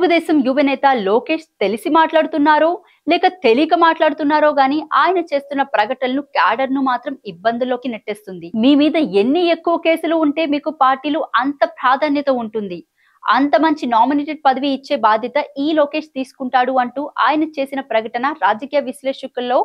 తెలుగుదేశం యువనేత లోకేష్ తెలిసి మాట్లాడుతున్నారో లేక తెలియక మాట్లాడుతున్నారో గాని ఆయన చేస్తున్న ప్రకటనలు క్యాడర్ ను మాత్రం ఇబ్బందుల్లోకి నెట్టేస్తుంది మీ మీద ఎన్ని ఎక్కువ కేసులు ఉంటే మీకు పార్టీలు అంత ప్రాధాన్యత ఉంటుంది అంత మంచి నామినేటెడ్ పదవి ఇచ్చే బాధ్యత ఈ లోకేష్ తీసుకుంటాడు అంటూ ఆయన చేసిన ప్రకటన రాజకీయ విశ్లేషకుల్లో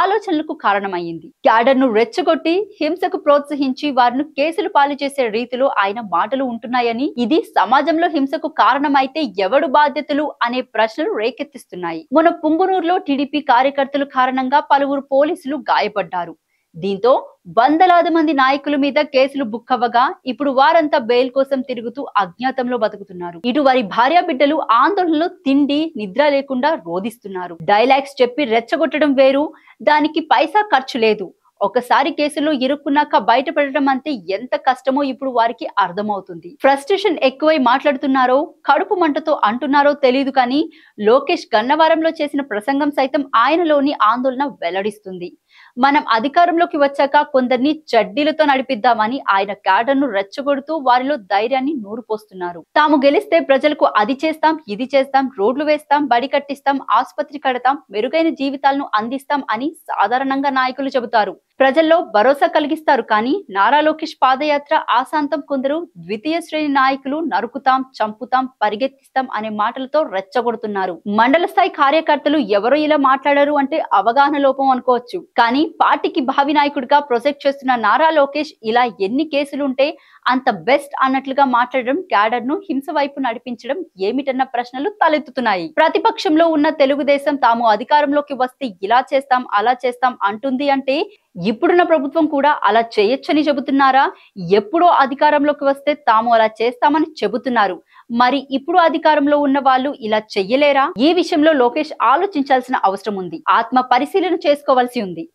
ఆలోచనలకు కారణమైంది క్యాడర్ ను రెచ్చగొట్టి హింసకు ప్రోత్సహించి వారిని కేసులు పాలు చేసే రీతిలో ఆయన మాటలు ఉంటున్నాయని ఇది సమాజంలో హింసకు కారణమైతే ఎవడు బాధ్యతలు అనే ప్రశ్నలు రేకెత్తిస్తున్నాయి మన పుంగునూరులో టీడీపీ కార్యకర్తలు కారణంగా పలువురు పోలీసులు గాయపడ్డారు దీంతో వందలాది మంది నాయకుల మీద కేసులు బుక్ అవ్వగా ఇప్పుడు వారంతా బెయిల్ కోసం తిరుగుతూ అజ్ఞాతంలో బతుకుతున్నారు ఇటు వారి భార్య బిడ్డలు ఆందోళనలో తిండి నిద్ర లేకుండా రోధిస్తున్నారు డైలాగ్స్ చెప్పి రెచ్చగొట్టడం వేరు దానికి పైసా ఖర్చు లేదు ఒకసారి కేసులో ఇరుక్కున్నాక బయటపడటం అంటే ఎంత కష్టమో ఇప్పుడు వారికి అర్థమవుతుంది ఫ్రస్ట్రేషన్ ఎక్కువై మాట్లాడుతున్నారో కడుపు మంటతో అంటున్నారో తెలియదు కానీ లోకేష్ గన్నవరంలో చేసిన ప్రసంగం సైతం ఆయనలోని ఆందోళన వెల్లడిస్తుంది మనం అధికారంలోకి వచ్చాక కొందరిని చడ్డీలతో నడిపిద్దామని ఆయన క్యాడర్ను రెచ్చగొడుతూ వారిలో ధైర్యాన్ని నూరుపోస్తున్నారు తాము గెలిస్తే ప్రజలకు అది చేస్తాం ఇది చేస్తాం రోడ్లు వేస్తాం బడి కట్టిస్తాం ఆసుపత్రి కడతాం మెరుగైన జీవితాలను అందిస్తాం అని సాధారణంగా నాయకులు చెబుతారు ప్రజల్లో భరోసా కలిగిస్తారు కానీ నారా లోకేష్ పాదయాత్ర ఆశాంతం కొందరు ద్వితీయ శ్రేణి నాయకులు నరుకుతాం చంపుతాం పరిగెత్తిస్తాం అనే మాటలతో రెచ్చగొడుతున్నారు మండల స్థాయి కార్యకర్తలు ఎవరో ఇలా మాట్లాడారు అంటే అవగాహన లోపం అనుకోవచ్చు కానీ పార్టీకి భావి నాయకుడిగా ప్రొజెక్ట్ చేస్తున్న నారా లోకేష్ ఇలా ఎన్ని కేసులుంటే అంత బెస్ట్ అన్నట్లుగా మాట్లాడడం క్యాడర్ ను హింస వైపు నడిపించడం ఏమిటన్న ప్రశ్నలు తలెత్తుతున్నాయి ప్రతిపక్షంలో ఉన్న తెలుగుదేశం తాము అధికారంలోకి వస్తే ఇలా చేస్తాం అలా చేస్తాం అంటుంది అంటే ఇప్పుడున్న ప్రభుత్వం కూడా అలా చేయొచ్చని చెబుతున్నారా ఎప్పుడో అధికారంలోకి వస్తే తాము అలా చేస్తామని చెబుతున్నారు మరి ఇప్పుడు అధికారంలో ఉన్న వాళ్ళు ఇలా చెయ్యలేరా ఈ విషయంలో లోకేష్ ఆలోచించాల్సిన అవసరం ఉంది ఆత్మ పరిశీలన చేసుకోవాల్సి ఉంది